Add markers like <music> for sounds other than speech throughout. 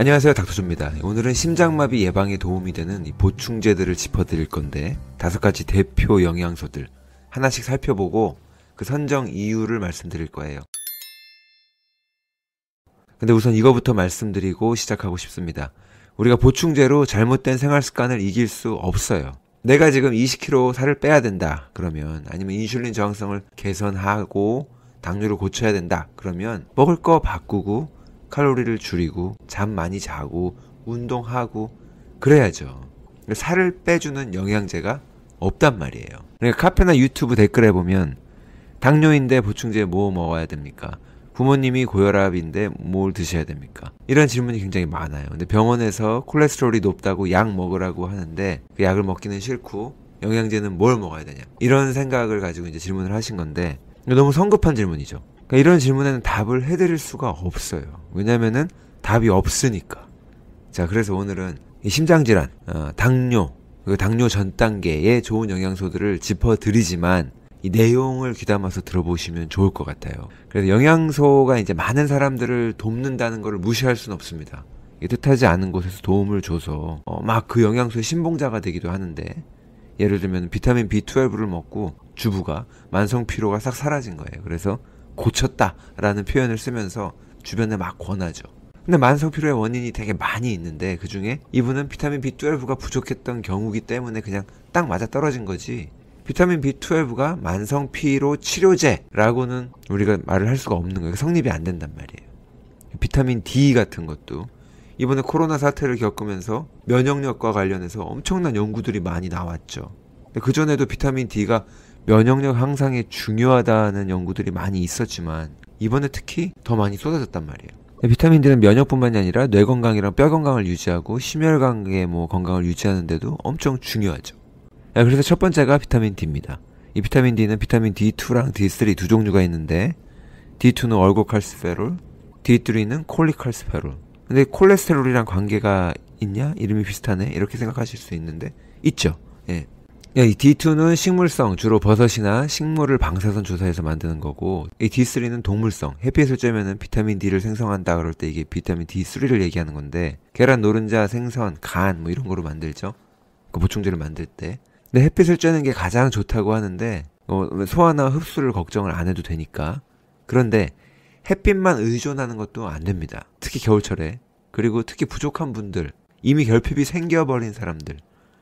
안녕하세요 닥터조입니다 오늘은 심장마비 예방에 도움이 되는 보충제들을 짚어드릴 건데 다섯 가지 대표 영양소들 하나씩 살펴보고 그 선정 이유를 말씀드릴 거예요 근데 우선 이거부터 말씀드리고 시작하고 싶습니다 우리가 보충제로 잘못된 생활 습관을 이길 수 없어요 내가 지금 20kg 살을 빼야 된다 그러면 아니면 인슐린 저항성을 개선하고 당뇨를 고쳐야 된다 그러면 먹을 거 바꾸고 칼로리를 줄이고 잠 많이 자고 운동하고 그래야죠. 그러니까 살을 빼주는 영양제가 없단 말이에요. 그러니까 카페나 유튜브 댓글에 보면 당뇨인데 보충제 뭐 먹어야 됩니까? 부모님이 고혈압인데 뭘 드셔야 됩니까? 이런 질문이 굉장히 많아요. 근데 병원에서 콜레스테롤이 높다고 약 먹으라고 하는데 그 약을 먹기는 싫고 영양제는 뭘 먹어야 되냐? 이런 생각을 가지고 이제 질문을 하신 건데 너무 성급한 질문이죠. 그러니까 이런 질문에는 답을 해드릴 수가 없어요. 왜냐면은 답이 없으니까. 자, 그래서 오늘은 심장질환, 어, 당뇨, 그 당뇨 전 단계의 좋은 영양소들을 짚어드리지만 이 내용을 귀담아서 들어보시면 좋을 것 같아요. 그래서 영양소가 이제 많은 사람들을 돕는다는 것을 무시할 수는 없습니다. 뜻하지 않은 곳에서 도움을 줘서 어, 막그 영양소의 신봉자가 되기도 하는데 예를 들면 비타민 B12를 먹고 주부가 만성 피로가 싹 사라진 거예요. 그래서 고쳤다라는 표현을 쓰면서 주변에 막 권하죠. 근데 만성피로의 원인이 되게 많이 있는데 그 중에 이분은 비타민 B12가 부족했던 경우기 때문에 그냥 딱 맞아 떨어진 거지. 비타민 B12가 만성피로 치료제라고는 우리가 말을 할 수가 없는 거예요. 성립이 안 된단 말이에요. 비타민 D 같은 것도 이번에 코로나 사태를 겪으면서 면역력과 관련해서 엄청난 연구들이 많이 나왔죠. 그 전에도 비타민 D가 면역력 향상에 중요하다는 연구들이 많이 있었지만 이번에 특히 더 많이 쏟아졌단 말이에요. 비타민 D는 면역뿐만이 아니라 뇌 건강이랑 뼈 건강을 유지하고 심혈관계 뭐 건강을 유지하는데도 엄청 중요하죠. 그래서 첫 번째가 비타민 D입니다. 이 비타민 D는 비타민 D2랑 D3 두 종류가 있는데 D2는 얼고칼스페롤, D3는 콜리칼스페롤. 근데 콜레스테롤이랑 관계가 있냐? 이름이 비슷하네. 이렇게 생각하실 수 있는데 있죠. 예. 예, 이 D2는 식물성, 주로 버섯이나 식물을 방사선 조사해서 만드는 거고, 이 D3는 동물성, 햇빛을 쬐면은 비타민 D를 생성한다 그럴 때 이게 비타민 D3를 얘기하는 건데, 계란, 노른자, 생선, 간, 뭐 이런 거로 만들죠. 그 보충제를 만들 때. 근데 햇빛을 쬐는 게 가장 좋다고 하는데, 어, 소화나 흡수를 걱정을 안 해도 되니까. 그런데 햇빛만 의존하는 것도 안 됩니다. 특히 겨울철에. 그리고 특히 부족한 분들, 이미 결핍이 생겨버린 사람들,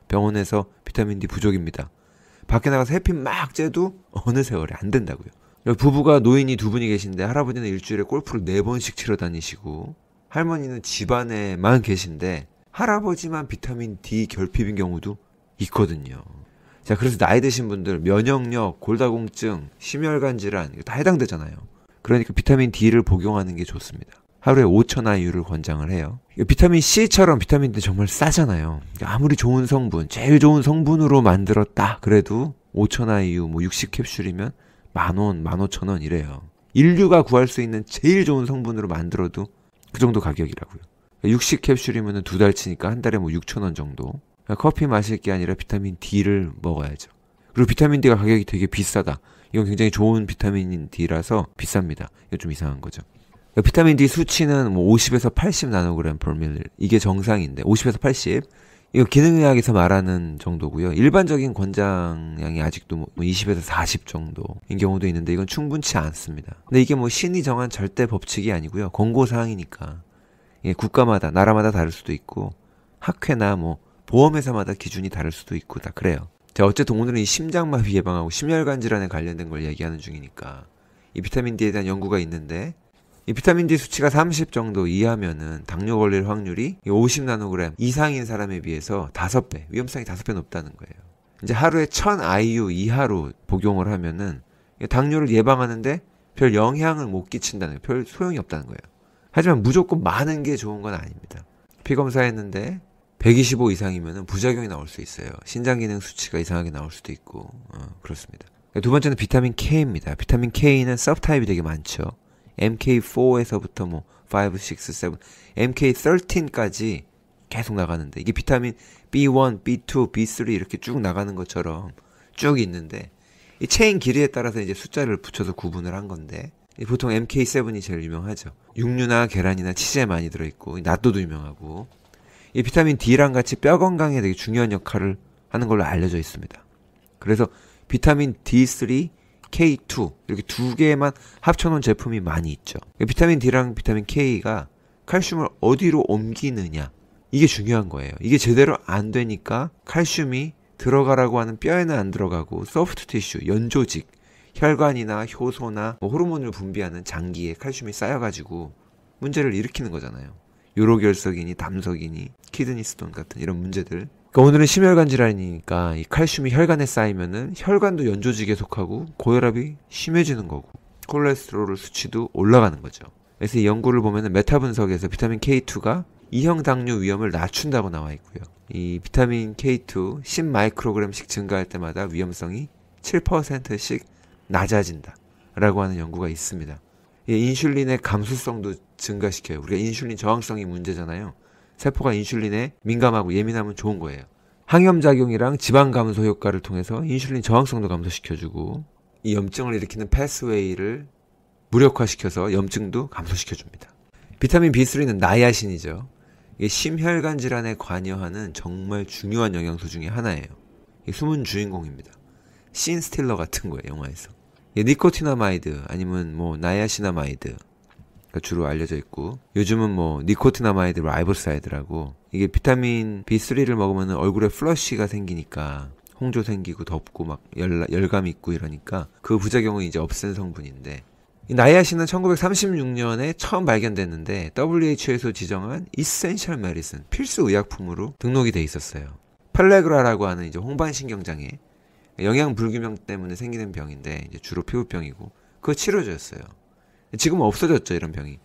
병원에서 비타민 D 부족입니다. 밖에 나가서 햇빛 막 쬐도 어느 세월에 안 된다고요. 부부가 노인이 두 분이 계신데 할아버지는 일주일에 골프를 네 번씩 치러 다니시고 할머니는 집안에만 계신데 할아버지만 비타민 D 결핍인 경우도 있거든요. 자, 그래서 나이 드신 분들 면역력, 골다공증, 심혈관 질환 다 해당되잖아요. 그러니까 비타민 D를 복용하는 게 좋습니다. 하루에 5천 아이유를 권장을 해요. 비타민 C처럼 비타민 D 정말 싸잖아요. 그러니까 아무리 좋은 성분, 제일 좋은 성분으로 만들었다. 그래도 5천 아이유 뭐 60캡슐이면 만 원, 만 오천 원 이래요. 인류가 구할 수 있는 제일 좋은 성분으로 만들어도 그 정도 가격이라고요. 60캡슐이면 그러니까 두 달치니까 한 달에 뭐 6천 원 정도. 그러니까 커피 마실 게 아니라 비타민 D를 먹어야죠. 그리고 비타민 D가 가격이 되게 비싸다. 이건 굉장히 좋은 비타민 D라서 비쌉니다. 이거 좀 이상한 거죠. 비타민 D 수치는 뭐 50에서 80 나노그램 폴밀 이게 정상인데 50에서 80 이거 기능의학에서 말하는 정도고요. 일반적인 권장량이 아직도 뭐 20에서 뭐 40 정도인 경우도 있는데 이건 충분치 않습니다. 근데 이게 뭐 신이 정한 절대 법칙이 아니고요. 권고 사항이니까 예, 국가마다 나라마다 다를 수도 있고 학회나 뭐 보험회사마다 기준이 다를 수도 있고 다 그래요. 자 어쨌든 오늘은 이 심장마비 예방하고 심혈관 질환에 관련된 걸 얘기하는 중이니까 이 비타민 D에 대한 연구가 있는데 이 비타민 D 수치가 30 정도 이하면은 당뇨 걸릴 확률이 50 나노그램 이상인 사람에 비해서 5배, 위험성이 5배 높다는 거예요. 이제 하루에 1000IU 이하로 복용을 하면은 당뇨를 예방하는데 별 영향을 못 끼친다는 거예요. 별 소용이 없다는 거예요. 하지만 무조건 많은 게 좋은 건 아닙니다. 피 검사했는데 125 이상이면 은 부작용이 나올 수 있어요. 신장 기능 수치가 이상하게 나올 수도 있고 어, 그렇습니다. 두 번째는 비타민 K입니다. 비타민 K는 서브타입이 되게 많죠. MK4에서부터 뭐 5, 6, 7, MK13까지 계속 나가는데 이게 비타민 B1, B2, B3 이렇게 쭉 나가는 것처럼 쭉 있는데 이 체인 길이에 따라서 이제 숫자를 붙여서 구분을 한 건데 보통 MK7이 제일 유명하죠. 육류나 계란이나 치즈에 많이 들어있고 낫도도 유명하고 이 비타민 D랑 같이 뼈 건강에 되게 중요한 역할을 하는 걸로 알려져 있습니다. 그래서 비타민 D3, K2 이렇게 두 개만 합쳐놓은 제품이 많이 있죠. 비타민 D랑 비타민 K가 칼슘을 어디로 옮기느냐 이게 중요한 거예요. 이게 제대로 안 되니까 칼슘이 들어가라고 하는 뼈에는 안 들어가고 소프트 티슈, 연조직, 혈관이나 효소나 뭐 호르몬을 분비하는 장기에 칼슘이 쌓여가지고 문제를 일으키는 거잖아요. 요로결석이니 담석이니 키드니 스톤 같은 이런 문제들 그러니까 오늘은 심혈관 질환이니까 이 칼슘이 혈관에 쌓이면은 혈관도 연조직에 속하고 고혈압이 심해지는 거고 콜레스테롤 수치도 올라가는 거죠. 그래서 이 연구를 보면은 메타 분석에서 비타민 K2가 이형 당뇨 위험을 낮춘다고 나와 있고요. 이 비타민 K2 10마이크로그램씩 증가할 때마다 위험성이 7%씩 낮아진다. 라고 하는 연구가 있습니다. 이 인슐린의 감수성도 증가시켜요. 우리가 인슐린 저항성이 문제잖아요. 세포가 인슐린에 민감하고 예민하면 좋은 거예요. 항염작용이랑 지방 감소 효과를 통해서 인슐린 저항성도 감소시켜주고 이 염증을 일으키는 패스웨이를 무력화시켜서 염증도 감소시켜줍니다. 비타민 B3는 나야신이죠. 이게 심혈관 질환에 관여하는 정말 중요한 영양소 중의 하나예요. 숨은 주인공입니다. 신 스틸러 같은 거예요, 영화에서. 니코티나마이드 아니면 뭐 나야시나마이드 그 주로 알려져 있고 요즘은 뭐 니코티나마이드 라이보사이드라고 이게 비타민 B3를 먹으면 얼굴에 플러쉬가 생기니까 홍조 생기고 덥고 막 열, 열감 있고 이러니까 그 부작용은 이제 없앤 성분인데 이 나이아신은 1936년에 처음 발견됐는데 WHO에서 지정한 이센셜 메리슨 필수 의약품으로 등록이 돼 있었어요. 팔레그라라고 하는 이제 홍반신경장애 영양 불균형 때문에 생기는 병인데 주로 피부병이고 그 치료제였어요. 지금은 없어졌죠 이런 병이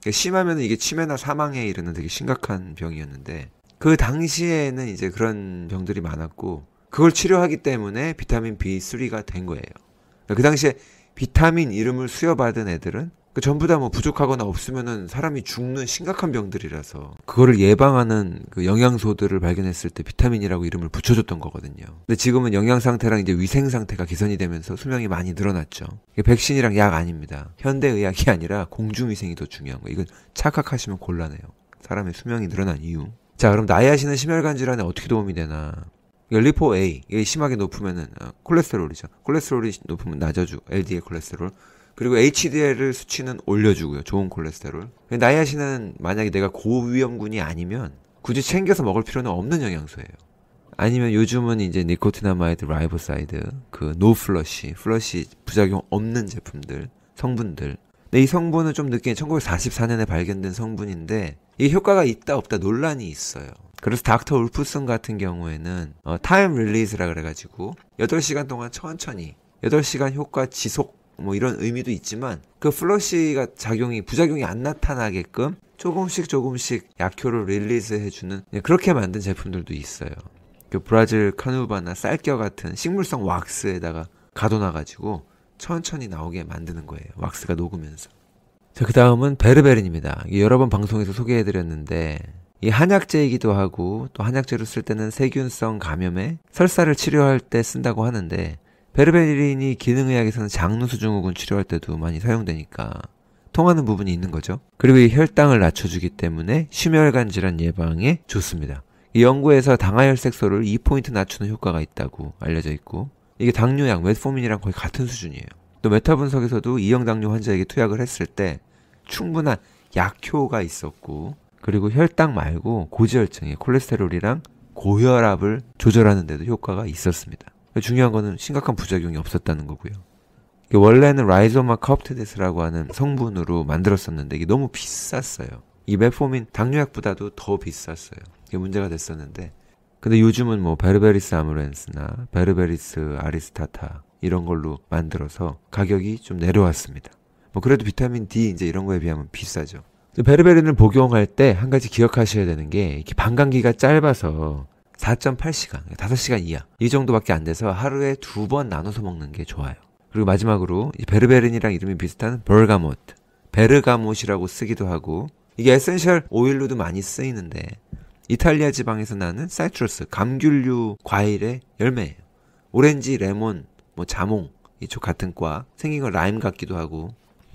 그러니까 심하면 이게 치매나 사망에 이르는 되게 심각한 병이었는데 그 당시에는 이제 그런 병들이 많았고 그걸 치료하기 때문에 비타민 B3가 된 거예요. 그러니까 그 당시에 비타민 이름을 수여받은 애들은 그 전부 다 뭐 부족하거나 없으면은 사람이 죽는 심각한 병들이라서 그거를 예방하는 그 영양소들을 발견했을 때 비타민이라고 이름을 붙여줬던 거거든요. 근데 지금은 영양 상태랑 이제 위생 상태가 개선이 되면서 수명이 많이 늘어났죠. 이게 백신이랑 약 아닙니다. 현대 의학이 아니라 공중 위생이 더 중요한 거. 이건 착각하시면 곤란해요. 사람의 수명이 늘어난 이유. 자, 그럼 나이아시는 심혈관 질환에 어떻게 도움이 되나? 리포 A 이게 심하게 높으면은 아, 콜레스테롤이죠. 콜레스테롤이 높으면 낮아주 LDL 콜레스테롤 그리고 HDL을 수치는 올려주고요. 좋은 콜레스테롤. 나이아신은 만약에 내가 고위험군이 아니면 굳이 챙겨서 먹을 필요는 없는 영양소예요. 아니면 요즘은 이제 니코티나마이드, 라이보사이드, 그 노플러시, 플러시 부작용 없는 제품들, 성분들. 근데 이 성분은 좀 늦게 1944년에 발견된 성분인데 이 효과가 있다 없다 논란이 있어요. 그래서 닥터 울프슨 같은 경우에는 어, 타임 릴리즈라 그래가지고 8시간 동안 천천히 8시간 효과 지속 뭐 이런 의미도 있지만 그 플러시가 작용이 부작용이 안 나타나게끔 조금씩 조금씩 약효를 릴리즈해주는 예, 그렇게 만든 제품들도 있어요. 그 브라질 카누바나 쌀겨 같은 식물성 왁스에다가 가둬놔가지고 천천히 나오게 만드는 거예요. 왁스가 녹으면서. 자, 그 다음은 베르베린입니다. 여러 번 방송에서 소개해드렸는데, 이 한약재이기도 하고, 또 한약재로 쓸 때는 세균성 감염에 설사를 치료할 때 쓴다고 하는데, 베르베린이 기능의학에서는 장누 수증후군 치료할 때도 많이 사용되니까 통하는 부분이 있는 거죠. 그리고 이 혈당을 낮춰주기 때문에 심혈관 질환 예방에 좋습니다. 이 연구에서 당하혈색소를 2포인트 낮추는 효과가 있다고 알려져 있고 이게 당뇨약 웨스포민이랑 거의 같은 수준이에요. 또 메타 분석에서도 이형 당뇨 환자에게 투약을 했을 때 충분한 약효가 있었고 그리고 혈당 말고 고지혈증에 콜레스테롤이랑 고혈압을 조절하는 데도 효과가 있었습니다. 중요한 거는 심각한 부작용이 없었다는 거고요. 원래는 라이소마 카프테데스라고 하는 성분으로 만들었었는데 이게 너무 비쌌어요. 이 메포민 당뇨약보다도 더 비쌌어요. 이게 문제가 됐었는데 근데 요즘은 뭐 베르베리스 아무렌스나 베르베리스 아리스타타 이런 걸로 만들어서 가격이 좀 내려왔습니다. 뭐 그래도 비타민 D 이제 이런 거에 비하면 비싸죠. 베르베린을 복용할 때 한 가지 기억하셔야 되는 게 이렇게 방광기가 짧아서 4.8시간, 5시간 이하. 이 정도밖에 안 돼서 하루에 두 번 나눠서 먹는 게 좋아요. 그리고 마지막으로 베르베린이랑 이름이 비슷한 벌가못. 베르가못이라고 쓰기도 하고 이게 에센셜 오일로도 많이 쓰이는데 이탈리아 지방에서 나는 사이트러스, 감귤류 과일의 열매예요. 오렌지, 레몬, 뭐 자몽 이쪽 같은 과 생긴 건 라임 같기도 하고.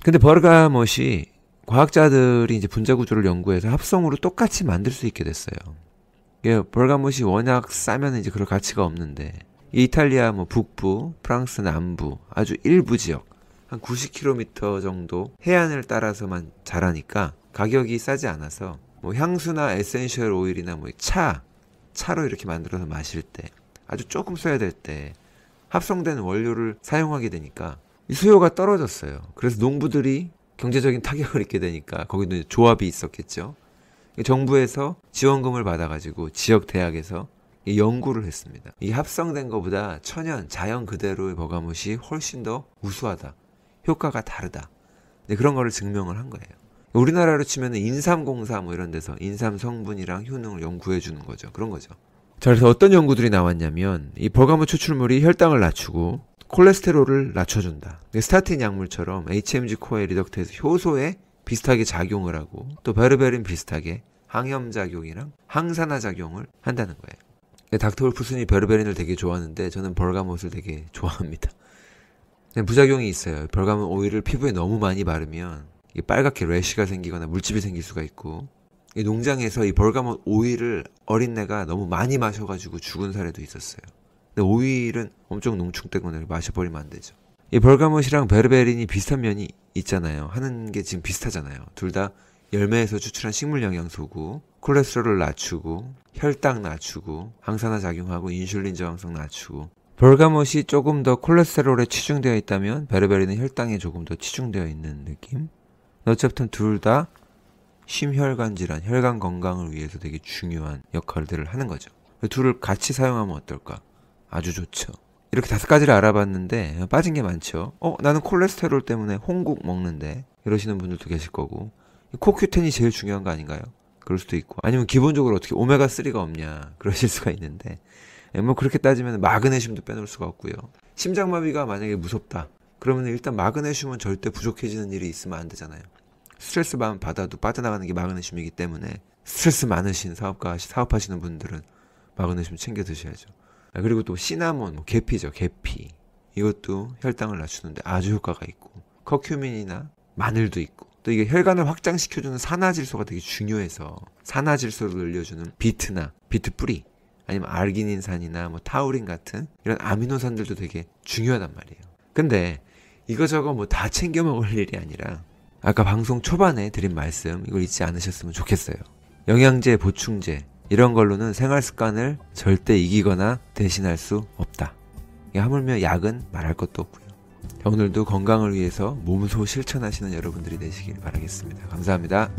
근데 버가못이 과학자들이 이제 분자 구조를 연구해서 합성으로 똑같이 만들 수 있게 됐어요. 예, 벌가무시 워낙 싸면 이제 그럴 가치가 없는데 이탈리아 뭐 북부, 프랑스 남부 아주 일부 지역 한 90km 정도 해안을 따라서만 자라니까 가격이 싸지 않아서 뭐 향수나 에센셜 오일이나 뭐 차, 차로 이렇게 만들어서 마실 때 아주 조금 써야 될 때 합성된 원료를 사용하게 되니까 이 수요가 떨어졌어요. 그래서 농부들이 경제적인 타격을 입게 되니까 거기도 조합이 있었겠죠. 정부에서 지원금을 받아가지고 지역 대학에서 연구를 했습니다. 이 합성된 것보다 천연, 자연 그대로의 버가못이 훨씬 더 우수하다. 효과가 다르다. 그런 거를 증명을 한 거예요. 우리나라로 치면 인삼공사 뭐 이런 데서 인삼 성분이랑 효능을 연구해 주는 거죠. 그런 거죠. 자, 그래서 어떤 연구들이 나왔냐면 이 버가모 추출물이 혈당을 낮추고 콜레스테롤을 낮춰준다. 스타틴 약물처럼 HMG 코에 리덕트에서효소에 비슷하게 작용을 하고 또 베르베린 비슷하게 항염 작용이랑 항산화 작용을 한다는 거예요. 닥터 울프슨이 베르베린을 되게 좋아하는데 저는 벌가못을 되게 <laughs> 좋아합니다. 부작용이 있어요. 벌가못 오일을 피부에 너무 많이 바르면 빨갛게 래쉬가 생기거나 물집이 생길 수가 있고 이 농장에서 이 벌가못 오일을 어린애가 너무 많이 마셔가지고 죽은 사례도 있었어요. 근데 오일은 엄청 농축되거나 마셔버리면 안 되죠. 이 벌가못이랑 베르베린이 비슷한 면이 있잖아요. 하는 게 지금 비슷하잖아요. 둘 다 열매에서 추출한 식물 영양소고 콜레스테롤을 낮추고 혈당 낮추고 항산화 작용하고 인슐린 저항성 낮추고 벌가못이 조금 더 콜레스테롤에 치중되어 있다면 베르베린은 혈당에 조금 더 치중되어 있는 느낌? 어쨌든 둘 다 심혈관 질환, 혈관 건강을 위해서 되게 중요한 역할들을 하는 거죠. 둘을 같이 사용하면 어떨까? 아주 좋죠. 이렇게 다섯 가지를 알아봤는데 빠진 게 많죠. 어, 나는 콜레스테롤 때문에 홍국 먹는데 이러시는 분들도 계실 거고 코큐텐이 제일 중요한 거 아닌가요? 그럴 수도 있고 아니면 기본적으로 어떻게 오메가 3가 없냐 그러실 수가 있는데 예, 뭐 그렇게 따지면 마그네슘도 빼놓을 수가 없고요. 심장마비가 만약에 무섭다 그러면 일단 마그네슘은 절대 부족해지는 일이 있으면 안 되잖아요. 스트레스만 받아도 빠져나가는 게 마그네슘이기 때문에 스트레스 많으신 사업가 사업하시는 분들은 마그네슘 챙겨 드셔야죠. 아, 그리고 또 시나몬, 뭐 계피죠, 계피. 이것도 혈당을 낮추는데 아주 효과가 있고 커큐민이나 마늘도 있고 또 이게 혈관을 확장시켜주는 산화질소가 되게 중요해서 산화질소를 늘려주는 비트나 비트 뿌리 아니면 알기닌산이나 뭐 타우린 같은 이런 아미노산들도 되게 중요하단 말이에요. 근데 이거저거 뭐 다 챙겨 먹을 일이 아니라 아까 방송 초반에 드린 말씀 이걸 잊지 않으셨으면 좋겠어요. 영양제, 보충제, 이런 걸로는 생활 습관을 절대 이기거나 대신할 수 없다. 하물며 약은 말할 것도 없고요. 오늘도 건강을 위해서 몸소 실천하시는 여러분들이 되시길 바라겠습니다. 감사합니다.